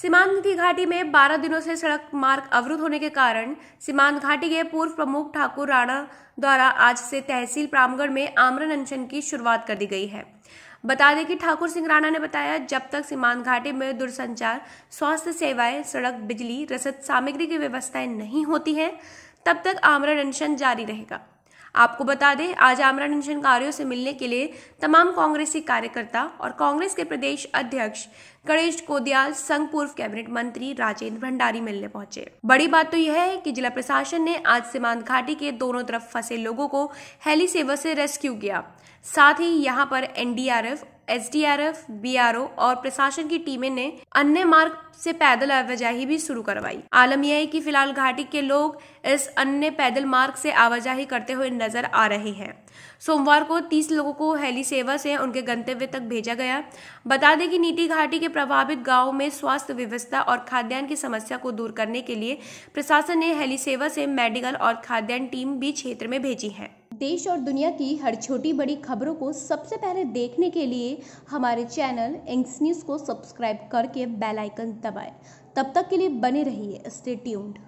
सीमांत नदी घाटी में 12 दिनों से सड़क मार्ग अवरुद्ध होने के कारण सीमांत घाटी के पूर्व प्रमुख ठाकुर राणा द्वारा आज से तहसील प्रामगढ़ में आमरण अनशन की शुरुआत कर दी गई है बता दें कि ठाकुर सिंह राणा ने बताया जब तक सीमांत घाटी में दूरसंचार स्वास्थ्य सेवाएं सड़क बिजली रसद सामग्री की व्यवस्थाएं नहीं होती हैं तब तक आमरण अनशन जारी रहेगा आपको बता दें आज आमरण अनशन कार्यों से मिलने के लिए तमाम कांग्रेसी कार्यकर्ता और कांग्रेस के प्रदेश अध्यक्ष गणेश कोदियाल संघ पूर्व कैबिनेट मंत्री राजेंद्र भंडारी मिलने पहुंचे बड़ी बात तो यह है कि जिला प्रशासन ने आज सीमांत घाटी के दोनों तरफ फंसे लोगों को हेली सेवा से रेस्क्यू किया साथ ही यहाँ पर एनडीआरएफ एसडीआरएफ, बीआरओ और प्रशासन की टीमें ने अन्य मार्ग से पैदल आवाजाही भी शुरू करवाई आलम यह है कि फिलहाल घाटी के लोग इस अन्य पैदल मार्ग से आवाजाही करते हुए नजर आ रहे हैं सोमवार को 30 लोगों को हेली सेवा से उनके गंतव्य तक भेजा गया बता दें कि नीति घाटी के प्रभावित गाँव में स्वास्थ्य व्यवस्था और खाद्यान्न की समस्या को दूर करने के लिए प्रशासन ने हेली सेवा से मेडिकल और खाद्यान्न टीम भी क्षेत्र में भेजी है देश और दुनिया की हर छोटी बड़ी खबरों को सबसे पहले देखने के लिए हमारे चैनल एंग्स न्यूज़ को सब्सक्राइब करके बेल आइकन दबाएं तब तक के लिए बने रहिए स्टे ट्यून्ड